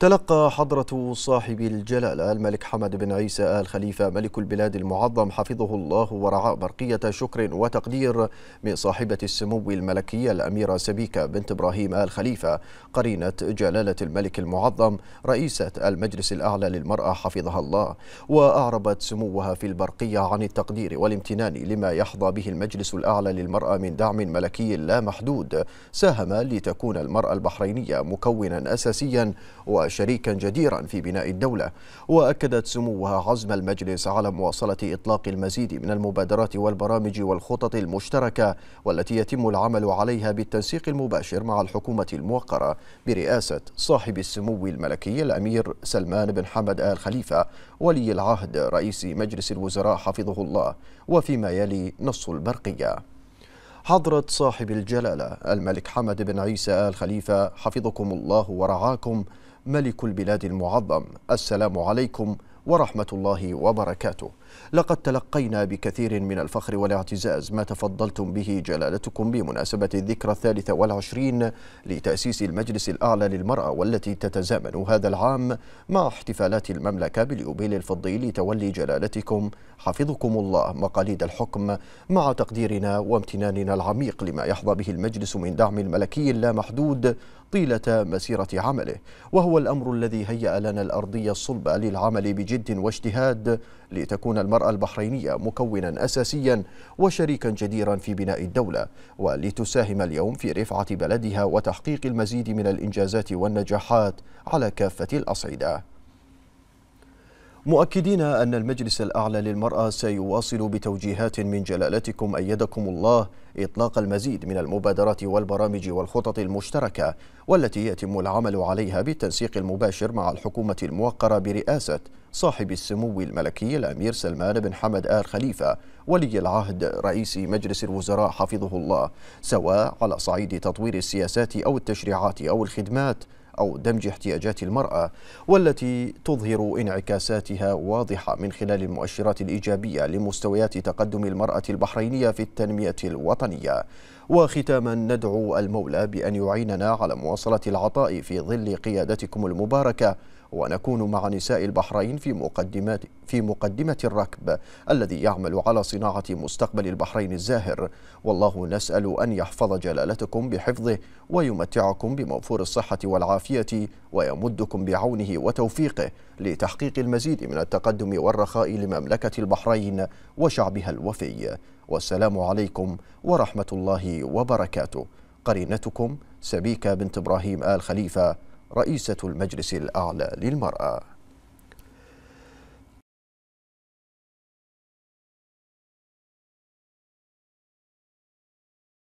تلقى حضرة صاحب الجلالة الملك حمد بن عيسى آل خليفة ملك البلاد المعظم حفظه الله ورعاء برقية شكر وتقدير من صاحبة السمو الملكية الأميرة سبيكة بنت إبراهيم آل خليفة قرينة جلالة الملك المعظم رئيسة المجلس الأعلى للمرأة حفظها الله وأعربت سموها في البرقية عن التقدير والامتنان لما يحظى به المجلس الأعلى للمرأة من دعم ملكي لا محدود ساهم لتكون المرأة البحرينية مكونا أساسيا و شريكا جديرا في بناء الدولة وأكدت سموها عزم المجلس على مواصلة إطلاق المزيد من المبادرات والبرامج والخطط المشتركة والتي يتم العمل عليها بالتنسيق المباشر مع الحكومة الموقرة برئاسة صاحب السمو الملكي الأمير سلمان بن حمد آل خليفة ولي العهد رئيس مجلس الوزراء حفظه الله وفيما يلي نص البرقية حضرة صاحب الجلالة الملك حمد بن عيسى آل خليفة حفظكم الله ورعاكم ملك البلاد المعظم السلام عليكم ورحمة الله وبركاته لقد تلقينا بكثير من الفخر والاعتزاز ما تفضلتم به جلالتكم بمناسبة الذكرى الثالثة والعشرين لتأسيس المجلس الأعلى للمرأة والتي تتزامن هذا العام مع احتفالات المملكة باليوبيل الفضي لتولي جلالتكم حفظكم الله مقاليد الحكم مع تقديرنا وامتناننا العميق لما يحظى به المجلس من دعم الملكي اللامحدود طيلة مسيرة عمله وهو الأمر الذي هيأ لنا الأرضية الصلبة للعمل بجد واجتهاد لتكون المرأة البحرينية مكونا أساسيا وشريكا جديرا في بناء الدولة ولتساهم اليوم في رفعة بلدها وتحقيق المزيد من الإنجازات والنجاحات على كافة الأصعدة مؤكدين أن المجلس الأعلى للمرأة سيواصل بتوجيهات من جلالتكم أيدكم الله إطلاق المزيد من المبادرات والبرامج والخطط المشتركة والتي يتم العمل عليها بالتنسيق المباشر مع الحكومة الموقرة برئاسة صاحب السمو الملكي الأمير سلمان بن حمد آل خليفة ولي العهد رئيس مجلس الوزراء حفظه الله سواء على صعيد تطوير السياسات أو التشريعات أو الخدمات أو دمج احتياجات المرأة والتي تظهر انعكاساتها واضحة من خلال المؤشرات الإيجابية لمستويات تقدم المرأة البحرينية في التنمية الوطنية وختاما ندعو المولى بأن يعيننا على مواصلة العطاء في ظل قيادتكم المباركة ونكون مع نساء البحرين في مقدمات في مقدمة الركب الذي يعمل على صناعة مستقبل البحرين الزاهر والله نسأل أن يحفظ جلالتكم بحفظه ويمتعكم بموفور الصحة والعافية ويمدكم بعونه وتوفيقه لتحقيق المزيد من التقدم والرخاء لمملكة البحرين وشعبها الوفي والسلام عليكم ورحمة الله وبركاته قرينتكم سبيكة بنت إبراهيم آل خليفة رئيسة المجلس الأعلى للمرأة